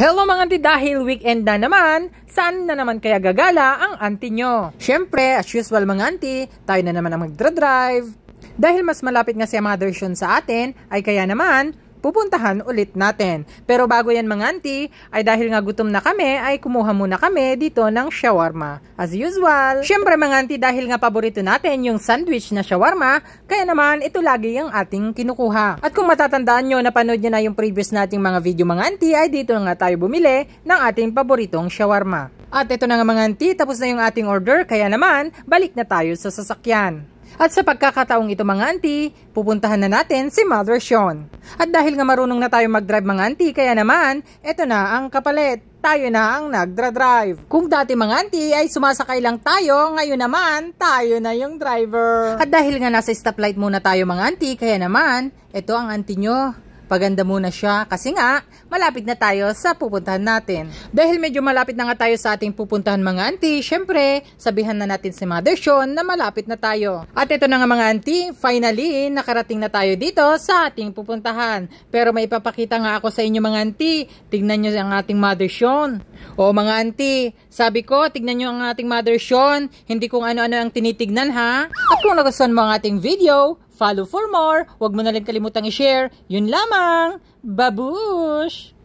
Hello mga anti dahil weekend na naman, saan na naman kaya gagala ang anti nyo? Siyempre, as usual mga anti, tayo na naman ang magdra-drive. Dahil mas malapit nga si Mother Shun sa atin, ay kaya naman, pupuntahan ulit natin. Pero bago yan mga auntie, ay dahil nga gutom na kami, ay kumuha muna kami dito ng shawarma. As usual. syempre mga auntie, dahil nga paborito natin yung sandwich na shawarma, kaya naman ito lagi ang ating kinukuha. At kung matatandaan nyo, napanood nyo na yung previous nating mga video mga auntie, ay dito nga tayo bumili ng ating paboritong shawarma. At ito na nga mga auntie, tapos na yung ating order, kaya naman, balik na tayo sa sasakyan. At sa pagkakataong ito mga auntie, pupuntahan na natin si Mother Sean. At dahil nga marunong na tayo mag-drive mga auntie, kaya naman, eto na ang kapalit. Tayo na ang nagdra-drive. Kung dati mga auntie ay sumasakay lang tayo, ngayon naman, tayo na yung driver. At dahil nga nasa stoplight muna tayo mga auntie, kaya naman, eto ang anti nyo. Paganda muna siya kasi nga malapit na tayo sa pupuntahan natin. Dahil medyo malapit na nga tayo sa ating pupuntahan mga auntie, syempre sabihan na natin si Mother Sean na malapit na tayo. At ito na nga mga auntie, finally nakarating na tayo dito sa ating pupuntahan. Pero may ipapakita nga ako sa inyo mga auntie, tignan nyo ang ating Mother Sean. O mga auntie, sabi ko tignan nyo ang ating Mother Sean, hindi kung ano-ano ang tinitignan ha. At kung nagustuhan mo ang ating video, Follow for more. Huwag mo na rin kalimutang i-share. Yun lamang. Babush!